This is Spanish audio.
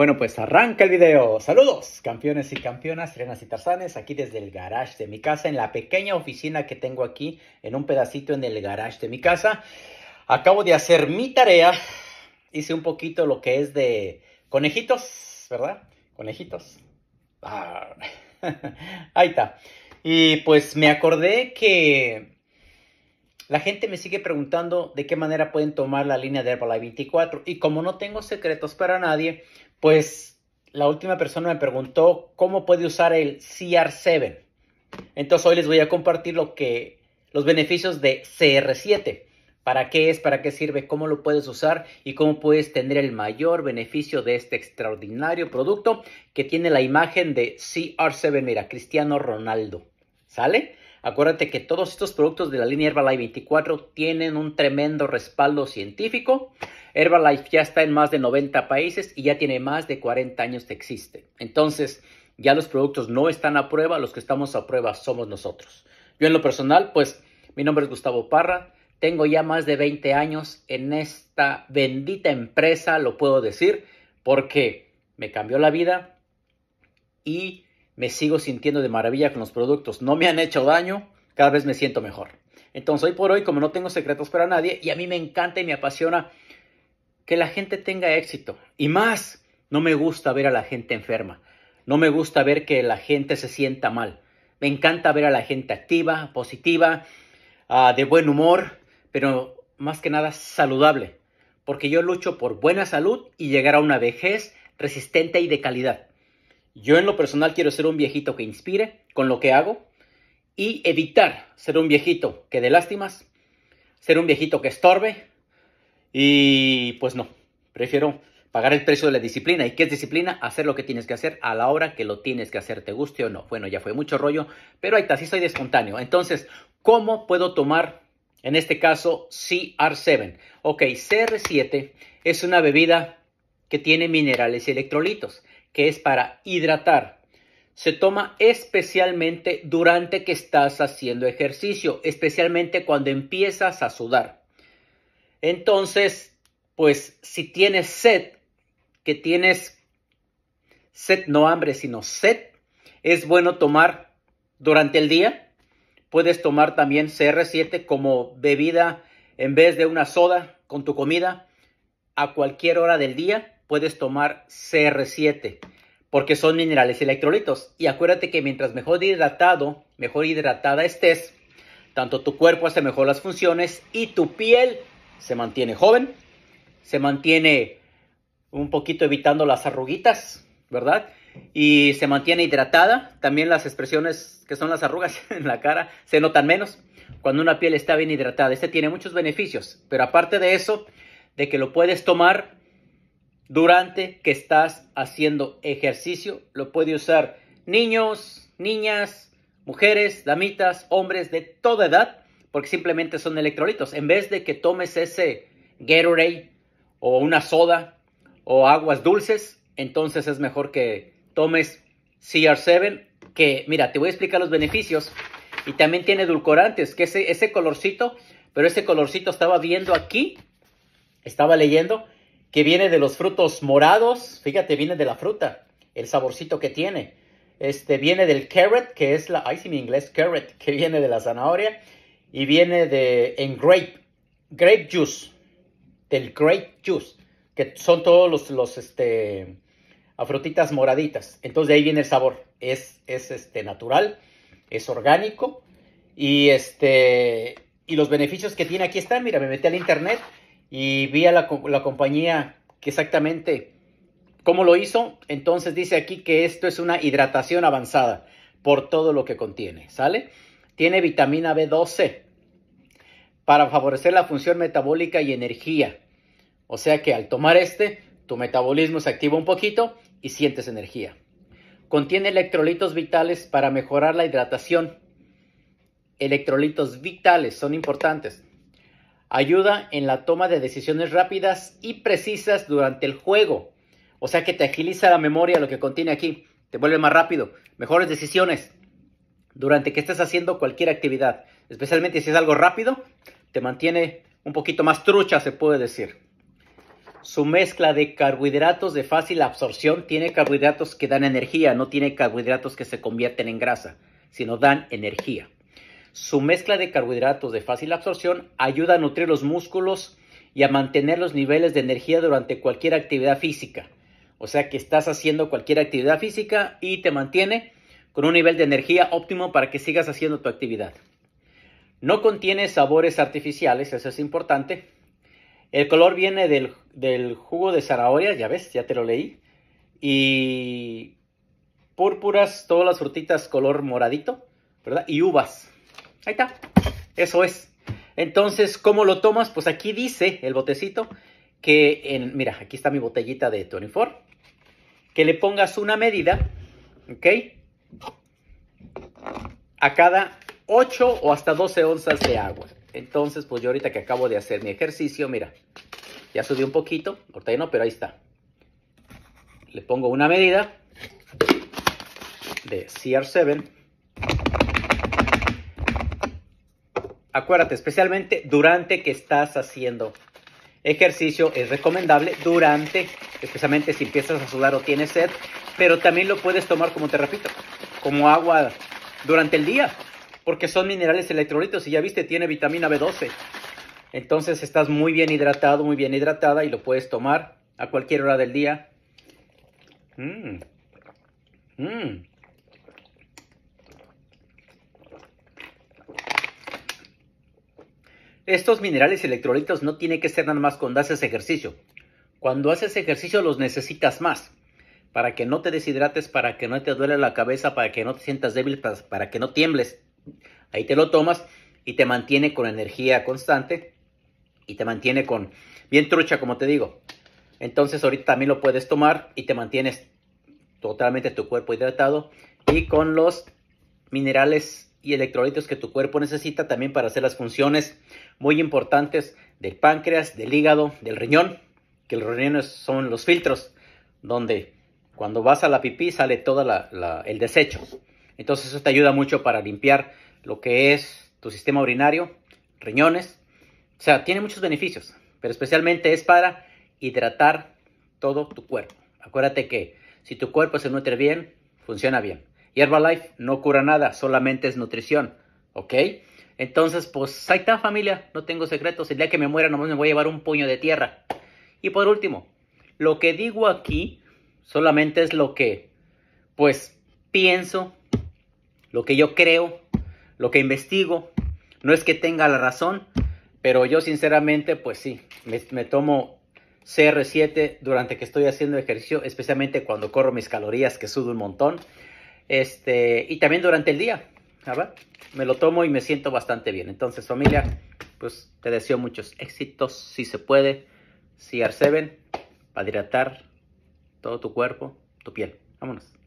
Bueno, pues arranca el video. Saludos, campeones y campeonas, trenas y tarzanes, aquí desde el garage de mi casa, en la pequeña oficina que tengo aquí, en un pedacito en el garage de mi casa. Acabo de hacer mi tarea. Hice un poquito lo que es de conejitos, ¿verdad? Conejitos. Ah. Ahí está. Y pues me acordé que la gente me sigue preguntando de qué manera pueden tomar la línea de Herbalife 24 y como no tengo secretos para nadie, pues la última persona me preguntó cómo puede usar el CR7. Entonces hoy les voy a compartir lo que, los beneficios de CR7. ¿Para qué es? ¿Para qué sirve? ¿Cómo lo puedes usar? ¿Y cómo puedes tener el mayor beneficio de este extraordinario producto que tiene la imagen de CR7? Mira, Cristiano Ronaldo. ¿Sale? Acuérdate que todos estos productos de la línea Herbalife 24 tienen un tremendo respaldo científico. Herbalife ya está en más de 90 países y ya tiene más de 40 años que existe. Entonces, ya los productos no están a prueba, los que estamos a prueba somos nosotros. Yo en lo personal, pues mi nombre es Gustavo Parra, tengo ya más de 20 años en esta bendita empresa, lo puedo decir, porque me cambió la vida y me sigo sintiendo de maravilla con los productos. No me han hecho daño, cada vez me siento mejor. Entonces, hoy por hoy, como no tengo secretos para nadie, y a mí me encanta y me apasiona que la gente tenga éxito. Y más, no me gusta ver a la gente enferma. No me gusta ver que la gente se sienta mal. Me encanta ver a la gente activa, positiva, ah, de buen humor, pero más que nada saludable. Porque yo lucho por buena salud y llegar a una vejez resistente y de calidad. Yo en lo personal quiero ser un viejito que inspire con lo que hago y evitar ser un viejito que dé lástimas, ser un viejito que estorbe y pues no, prefiero pagar el precio de la disciplina. ¿Y qué es disciplina? Hacer lo que tienes que hacer a la hora que lo tienes que hacer, te guste o no. Bueno, ya fue mucho rollo, pero ahí está, sí soy de espontáneo. Entonces, ¿cómo puedo tomar, en este caso, CR7? Ok, CR7 es una bebida que tiene minerales y electrolitos que es para hidratar. Se toma especialmente durante que estás haciendo ejercicio, especialmente cuando empiezas a sudar. Entonces, pues si tienes sed, que tienes sed no hambre, sino sed, es bueno tomar durante el día. Puedes tomar también CR7 como bebida en vez de una soda con tu comida a cualquier hora del día puedes tomar CR7 porque son minerales electrolitos. Y acuérdate que mientras mejor hidratado, mejor hidratada estés, tanto tu cuerpo hace mejor las funciones y tu piel se mantiene joven, se mantiene un poquito evitando las arruguitas, ¿verdad? Y se mantiene hidratada. También las expresiones que son las arrugas en la cara se notan menos cuando una piel está bien hidratada. Este tiene muchos beneficios, pero aparte de eso, de que lo puedes tomar durante que estás haciendo ejercicio. Lo puede usar niños, niñas, mujeres, damitas, hombres de toda edad, porque simplemente son electrolitos. En vez de que tomes ese Gatorade o una soda o aguas dulces, entonces es mejor que tomes CR7, que mira, te voy a explicar los beneficios. Y también tiene edulcorantes, que ese, ese colorcito, pero ese colorcito estaba viendo aquí, estaba leyendo, que viene de los frutos morados, fíjate, viene de la fruta, el saborcito que tiene. Este viene del carrot, que es la, ahí sí mi inglés, carrot, que viene de la zanahoria, y viene de, en grape, grape juice, del grape juice, que son todos los, los, este, a frutitas moraditas. Entonces de ahí viene el sabor, es, es este, natural, es orgánico, y este, y los beneficios que tiene aquí están, mira, me metí al internet y vi a la, compañía que exactamente cómo lo hizo. Entonces dice aquí que esto es una hidratación avanzada por todo lo que contiene, ¿sale? Tiene vitamina B12 para favorecer la función metabólica y energía. O sea que al tomar este, tu metabolismo se activa un poquito y sientes energía. Contiene electrolitos vitales para mejorar la hidratación. Electrolitos vitales son importantes. Ayuda en la toma de decisiones rápidas y precisas durante el juego. O sea que te agiliza la memoria lo que contiene aquí. Te vuelve más rápido. Mejores decisiones durante que estés haciendo cualquier actividad. Especialmente si es algo rápido, te mantiene un poquito más trucha, se puede decir. Su mezcla de carbohidratos de fácil absorción tiene carbohidratos que dan energía, no tiene carbohidratos que se convierten en grasa, sino dan energía. Su mezcla de carbohidratos de fácil absorción ayuda a nutrir los músculos y a mantener los niveles de energía durante cualquier actividad física. O sea que estás haciendo cualquier actividad física y te mantiene con un nivel de energía óptimo para que sigas haciendo tu actividad. No contiene sabores artificiales, eso es importante. El color viene del, jugo de zanahoria, ya ves, ya te lo leí. Y púrpuras, todas las frutitas color moradito, ¿verdad? Y uvas. Ahí está. Eso es. Entonces, ¿cómo lo tomas? Pues aquí dice el botecito que en, mira, aquí está mi botellita de 24, que le pongas una medida, ¿ok? A cada 8 o hasta 12 onzas de agua. Entonces, pues yo ahorita que acabo de hacer mi ejercicio, mira, ya subí un poquito, ahorita no, pero ahí está. Le pongo una medida de CR7 Acuérdate, especialmente durante que estás haciendo ejercicio, es recomendable durante, especialmente si empiezas a sudar o tienes sed, pero también lo puedes tomar, como te repito, como agua durante el día, porque son minerales electrolitos y ya viste, tiene vitamina B12. Entonces estás muy bien hidratado, muy bien hidratada y lo puedes tomar a cualquier hora del día. Mm. Mm. Estos minerales electrolitos no tiene que ser nada más cuando haces ejercicio. Cuando haces ejercicio los necesitas más. Para que no te deshidrates, para que no te duele la cabeza, para que no te sientas débil, para, para que no tiembles. Ahí te lo tomas y te mantiene con energía constante y te mantiene con bien trucha, como te digo. Entonces ahorita también lo puedes tomar y te mantienes totalmente tu cuerpo hidratado y con los minerales y electrolitos que tu cuerpo necesita también para hacer las funciones muy importantes del páncreas, del hígado, del riñón, que los riñones son los filtros, donde cuando vas a la pipí sale todo el desecho. Entonces eso te ayuda mucho para limpiar lo que es tu sistema urinario, riñones. O sea, tiene muchos beneficios, pero especialmente es para hidratar todo tu cuerpo. Acuérdate que si tu cuerpo se nutre bien, funciona bien. Life no cura nada, solamente es nutrición, ¿ok? Entonces, pues ahí está familia, no tengo secretos, el día que me muera nomás me voy a llevar un puño de tierra. Y por último, lo que digo aquí solamente es lo que, pues, pienso, lo que yo creo, lo que investigo. No es que tenga la razón, pero yo sinceramente, pues sí, me, me tomo CR7 durante que estoy haciendo ejercicio, especialmente cuando corro mis calorías que sudo un montón. Este, y también durante el día, ¿verdad? Me lo tomo y me siento bastante bien. Entonces, familia, pues te deseo muchos éxitos, si se puede. CR7 para hidratar todo tu cuerpo, tu piel. Vámonos.